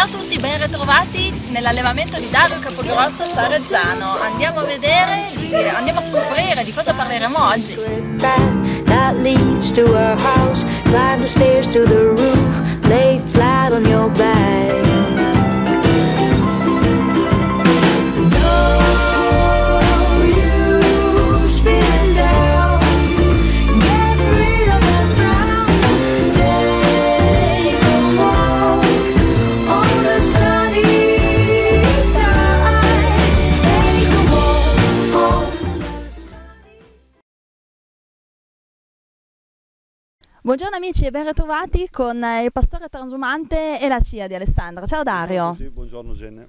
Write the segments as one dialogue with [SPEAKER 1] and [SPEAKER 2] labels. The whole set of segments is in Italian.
[SPEAKER 1] Ciao a tutti, ben ritrovati nell'allevamento di Dario Capogrosso Sarezzano. Andiamo a vedere, andiamo a scoprire di cosa parleremo oggi. That Buongiorno amici e ben ritrovati con eh, il pastore transumante e la CIA di Alessandra. Ciao Dario.
[SPEAKER 2] Buongiorno Gene.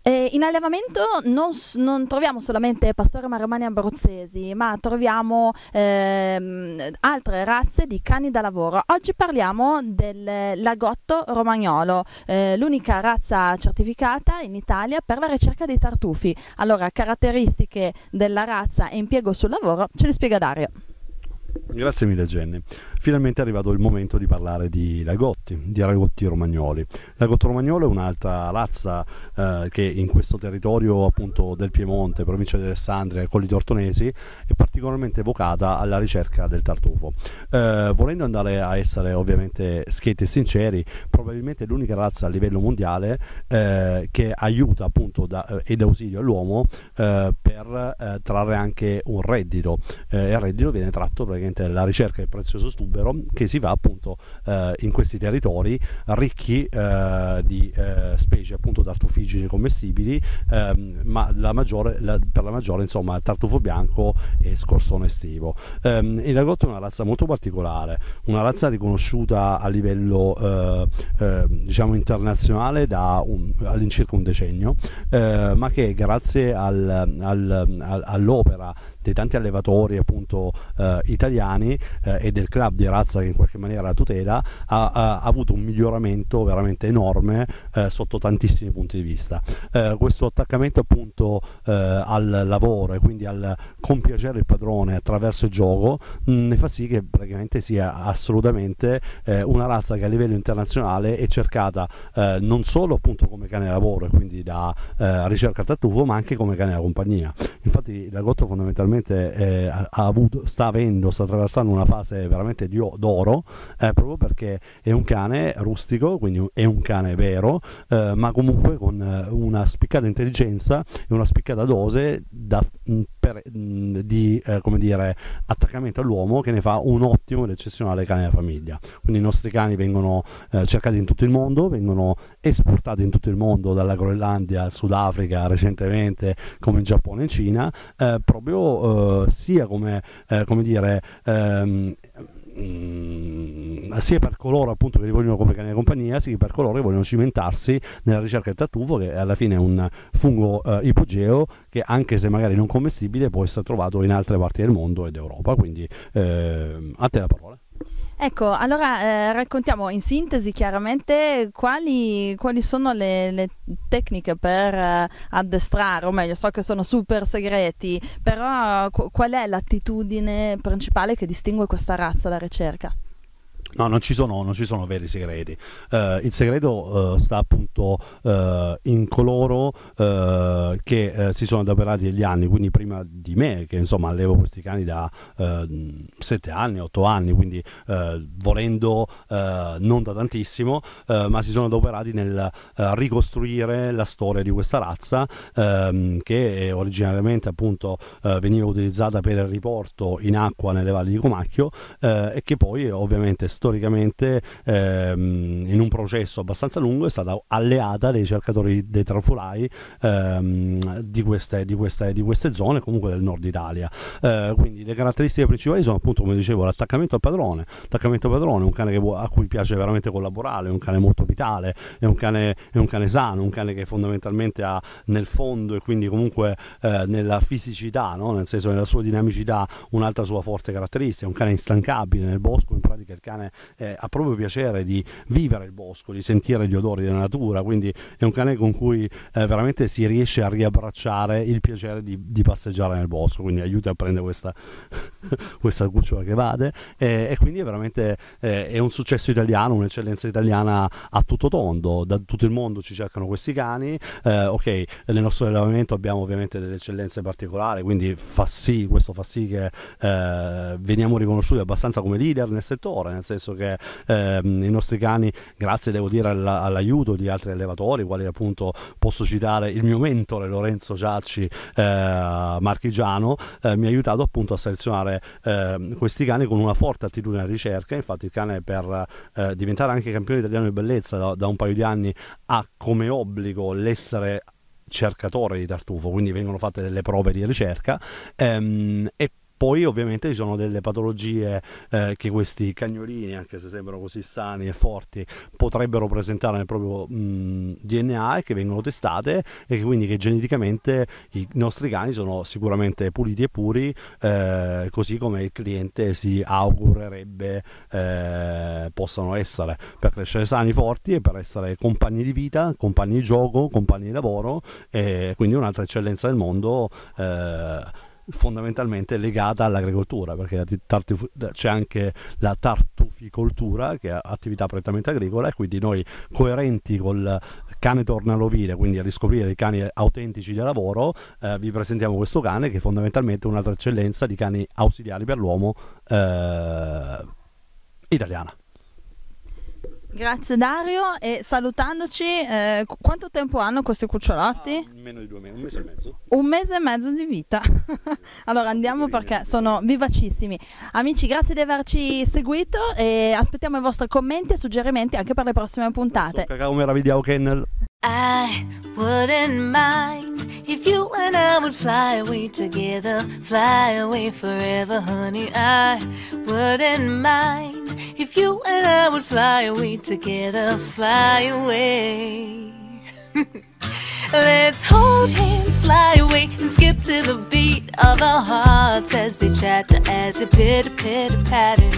[SPEAKER 1] Eh, in allevamento non, non, troviamo solamente pastori maremmani abruzzesi, ma troviamo eh, altre razze di cani da lavoro. Oggi parliamo del lagotto romagnolo, eh, l'unica razza certificata in Italia per la ricerca dei tartufi. Allora, caratteristiche della razza e impiego sul lavoro ce le spiega Dario.
[SPEAKER 2] Grazie mille Jenny. Finalmente è arrivato il momento di parlare di Lagotti, di Lagotti Romagnoli. Lagotto Romagnolo è un'altra razza eh, che in questo territorio appunto del Piemonte, provincia di Alessandria e Colli d'Ortonesi è particolarmente evocata alla ricerca del tartufo. Eh, volendo andare a essere ovviamente schietti e sinceri, probabilmente è l'unica razza a livello mondiale eh, che aiuta appunto da, eh, ed ausilio all'uomo eh, per eh, trarre anche un reddito. il reddito viene tratto praticamente dalla ricerca del prezioso studio all'ubero che si va appunto eh, in questi territori ricchi eh, di eh, specie appunto tartufigini commestibili ehm, ma la maggiore, la, per la maggiore insomma tartufo bianco e scorsone estivo ehm, il lagotto è una razza molto particolare una razza riconosciuta a livello eh, ehm, diciamo internazionale da all'incirca un decennio eh, ma che grazie al, al, al, all'opera dei tanti allevatori appunto eh, italiani e del club di razza che in qualche maniera la tutela, ha, ha avuto un miglioramento veramente enorme eh, sotto tantissimi punti di vista. Eh, questo attaccamento appunto eh, al lavoro e quindi al compiacere il padrone attraverso il gioco mh, mm, ne fa sì che praticamente sia assolutamente eh, una razza che a livello internazionale è cercata eh, non solo appunto come cane da lavoro e quindi da eh, ricerca al tartufo ma anche come cane da compagnia. Infatti Lagotto fondamentalmente eh, ha avuto, sta avendo, sta attraversando una fase veramente di d'oro, eh, proprio perché è un cane rustico, quindi è un cane vero, eh, ma comunque con eh, una spiccata intelligenza e una spiccata dose da per, di eh, dire, attaccamento all'uomo che ne fa un ottimo ed eccezionale cane da famiglia. Quindi i nostri cani vengono eh, cercati in tutto il mondo, vengono esportati in tutto il mondo dalla Groenlandia al Sudafrica recentemente come in Giappone e in Cina, eh, proprio eh, sia come, eh, come dire... Ehm, Ehm, sia per coloro appunto che li vogliono come cane compagnia, sia per coloro che vogliono cimentarsi nella ricerca del tartufo, che alla fine è un fungo eh, ipogeo che anche se magari non commestibile può essere trovato in altre parti del mondo ed Europa. Quindi eh, a te la parola.
[SPEAKER 1] Ecco, allora eh, raccontiamo in sintesi chiaramente quali, quali sono le, le, tecniche per eh, addestrare, o meglio, so che sono super segreti, però qu- qual è l'attitudine principale che distingue questa razza da ricerca?
[SPEAKER 2] No, non ci, sono, non ci sono, veri segreti. Uh, il segreto uh, sta appunto uh, in coloro che si sono adoperati negli anni, quindi prima di me, che insomma allevo questi cani da 7 anni, 8 anni, quindi volendo non da tantissimo, ma si sono adoperati nel ricostruire la storia di questa razza ehm, che originariamente appunto veniva utilizzata per il riporto in acqua nelle valli di Comacchio e che poi ovviamente è storicamente ehm, in un processo abbastanza lungo è stata alleata dei cercatori dei trafulai ehm, di, queste, di, queste, di, queste, zone comunque del nord Italia eh, quindi le caratteristiche principali sono appunto come dicevo l'attaccamento al padrone l'attaccamento al padrone è un cane può, a cui piace veramente collaborare è un cane molto vitale è un cane, è un cane sano un cane che fondamentalmente ha nel fondo e quindi comunque eh, nella fisicità no? nel senso nella sua dinamicità un'altra sua forte caratteristica è un cane instancabile nel bosco in pratica il cane eh, eh, ha proprio piacere di vivere il bosco, di sentire gli odori della natura, quindi è un cane con cui eh, veramente si riesce a riabbracciare il piacere di, di passeggiare nel bosco, quindi aiuta a prendere questa, questa cucciola che vade e, eh, e quindi è veramente eh, è un successo italiano, un'eccellenza italiana a tutto tondo, da tutto il mondo ci cercano questi cani, eh, ok, nel nostro allevamento abbiamo ovviamente delle eccellenze particolari, quindi fa sì, questo fa sì che veniamo riconosciuti abbastanza come leader nel settore, nel senso senso che ehm, i nostri cani, grazie devo dire all'aiuto di altri allevatori, quali appunto posso citare il mio mentore Lorenzo Giacci eh, Marchigiano, eh, mi ha aiutato appunto a selezionare eh, questi cani con una forte attitudine alla ricerca, infatti il cane per eh, diventare anche campione italiano di bellezza da, da un paio di anni ha come obbligo l'essere cercatore di tartufo, quindi vengono fatte delle prove di ricerca ehm, e poi ovviamente ci sono delle patologie eh, che questi cagnolini, anche se sembrano così sani e forti, potrebbero presentare nel proprio mh, DNA e che vengono testate e che quindi che geneticamente i nostri cani sono sicuramente puliti e puri, eh, così come il cliente si augurerebbe eh, possano essere per crescere sani, forti e per essere compagni di vita, compagni di gioco, compagni di lavoro e eh, quindi un'altra eccellenza del mondo. Eh, fondamentalmente legata all'agricoltura, perché c'è anche la tartuficoltura, che è attività prettamente agricola, e quindi noi coerenti col cane tornalovile, quindi a riscoprire i cani autentici da lavoro, eh, vi presentiamo questo cane che è fondamentalmente un'altra eccellenza di cani ausiliari per l'uomo eh, italiana.
[SPEAKER 1] Grazie Dario e salutandoci, eh, quanto tempo hanno questi cucciolotti? Ah,
[SPEAKER 2] meno di due mesi, un mese e mezzo.
[SPEAKER 1] Un mese e mezzo di vita. allora andiamo perché sono vivacissimi. Amici, grazie di averci seguito e aspettiamo i vostri commenti e suggerimenti anche per le prossime puntate.
[SPEAKER 2] Cacao meravigliao Kennel.
[SPEAKER 1] I wouldn't mind if you and I would fly away together, fly away forever, honey. I wouldn't mind. If you and I would fly away together, fly away. Let's hold hands, fly away, and skip to the beat of our hearts as they chatter, as a pitter pitter patter.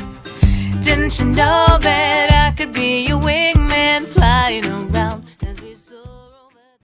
[SPEAKER 1] Didn't you know that I could be your wingman, flying around as we soar?